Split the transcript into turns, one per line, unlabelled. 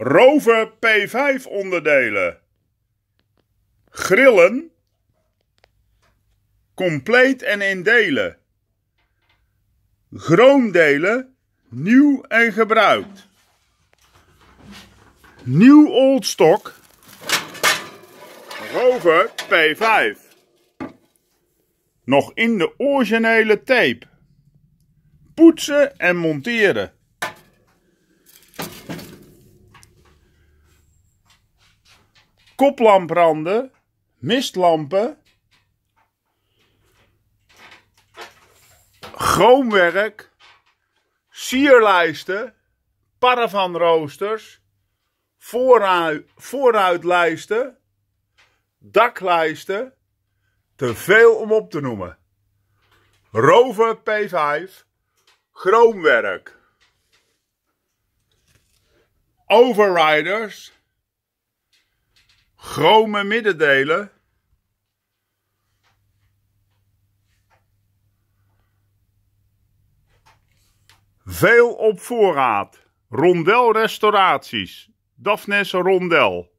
Rover P5 onderdelen. Grillen. Compleet en in delen. Groomdelen. Nieuw en gebruikt. Nieuw Oldstock.
Rover P5.
Nog in de originele tape. Poetsen en monteren. koplampranden, mistlampen, groomwerk, sierlijsten, paravanroosters, vooruit, vooruitlijsten, daklijsten, te veel om op te noemen. Rover P5, groomwerk, overriders, Chrome middendelen. Veel op voorraad. Rondel restauraties. Daphnes Rondel.